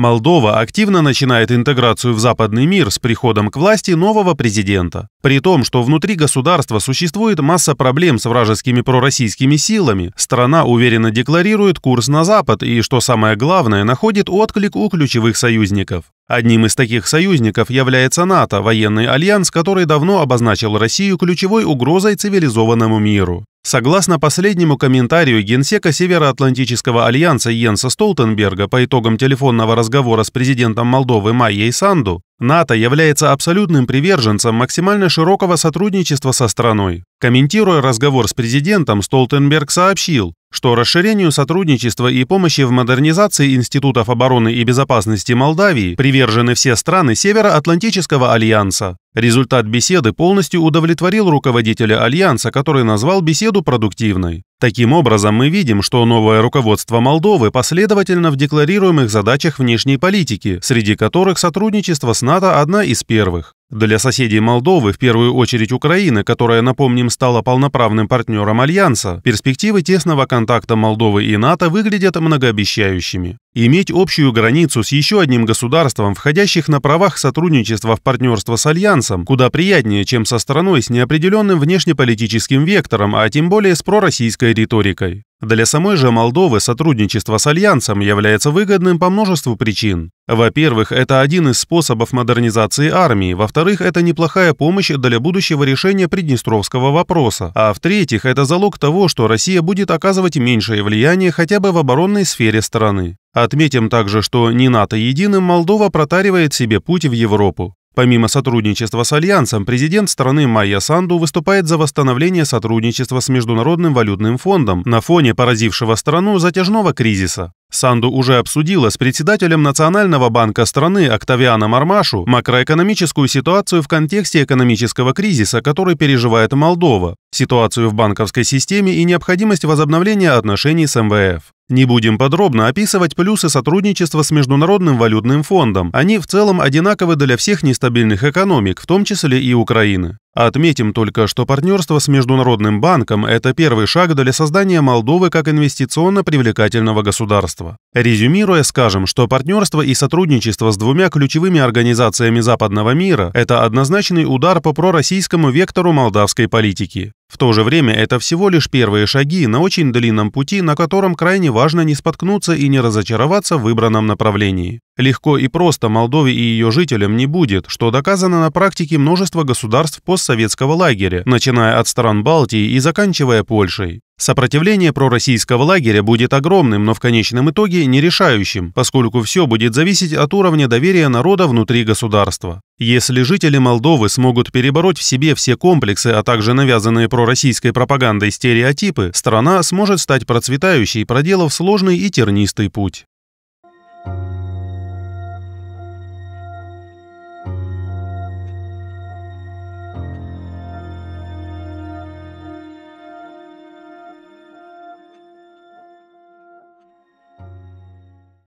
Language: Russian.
Молдова активно начинает интеграцию в западный мир с приходом к власти нового президента. При том, что внутри государства существует масса проблем с вражескими пророссийскими силами, страна уверенно декларирует курс на Запад и, что самое главное, находит отклик у ключевых союзников. Одним из таких союзников является НАТО, военный альянс, который давно обозначил Россию ключевой угрозой цивилизованному миру. Согласно последнему комментарию генсека Североатлантического альянса Йенса Столтенберга по итогам телефонного разговора с президентом Молдовы Майей Санду, НАТО является абсолютным приверженцем максимально широкого сотрудничества со страной. Комментируя разговор с президентом, Столтенберг сообщил, что расширению сотрудничества и помощи в модернизации институтов обороны и безопасности Молдавии привержены все страны Североатлантического альянса. Результат беседы полностью удовлетворил руководителя альянса, который назвал беседу продуктивной. Таким образом, мы видим, что новое руководство Молдовы последовательно в декларируемых задачах внешней политики, среди которых сотрудничество с НАТО одна из первых. Для соседей Молдовы, в первую очередь Украины, которая, напомним, стала полноправным партнером Альянса, перспективы тесного контакта Молдовы и НАТО выглядят многообещающими. Иметь общую границу с еще одним государством, входящих на правах сотрудничества в партнерство с Альянсом, куда приятнее, чем со страной с неопределенным внешнеполитическим вектором, а тем более с пророссийской риторикой. Для самой же Молдовы сотрудничество с Альянсом является выгодным по множеству причин. Во-первых, это один из способов модернизации армии, во-вторых, это неплохая помощь для будущего решения Приднестровского вопроса, а в-третьих, это залог того, что Россия будет оказывать меньшее влияние хотя бы в оборонной сфере страны. Отметим также, что не НАТО единым Молдова протаривает себе путь в Европу. Помимо сотрудничества с Альянсом, президент страны Майя Санду выступает за восстановление сотрудничества с Международным валютным фондом на фоне поразившего страну затяжного кризиса. Санду уже обсудила с председателем Национального банка страны Октавианом Армашу макроэкономическую ситуацию в контексте экономического кризиса, который переживает Молдова, ситуацию в банковской системе и необходимость возобновления отношений с МВФ. Не будем подробно описывать плюсы сотрудничества с Международным валютным фондом. Они в целом одинаковы для всех нестабильных экономик, в том числе и Украины. Отметим только, что партнерство с Международным банком – это первый шаг для создания Молдовы как инвестиционно привлекательного государства. Резюмируя, скажем, что партнерство и сотрудничество с двумя ключевыми организациями западного мира – это однозначный удар по пророссийскому вектору молдавской политики. В то же время это всего лишь первые шаги на очень длинном пути, на котором крайне важно не споткнуться и не разочароваться в выбранном направлении. Легко и просто Молдове и ее жителям не будет, что доказано на практике множество государств постсоветского лагеря, начиная от стран Балтии и заканчивая Польшей. Сопротивление пророссийского лагеря будет огромным, но в конечном итоге нерешающим, поскольку все будет зависеть от уровня доверия народа внутри государства. Если жители Молдовы смогут перебороть в себе все комплексы, а также навязанные пророссийской пропагандой стереотипы, страна сможет стать процветающей, проделав сложный и тернистый путь.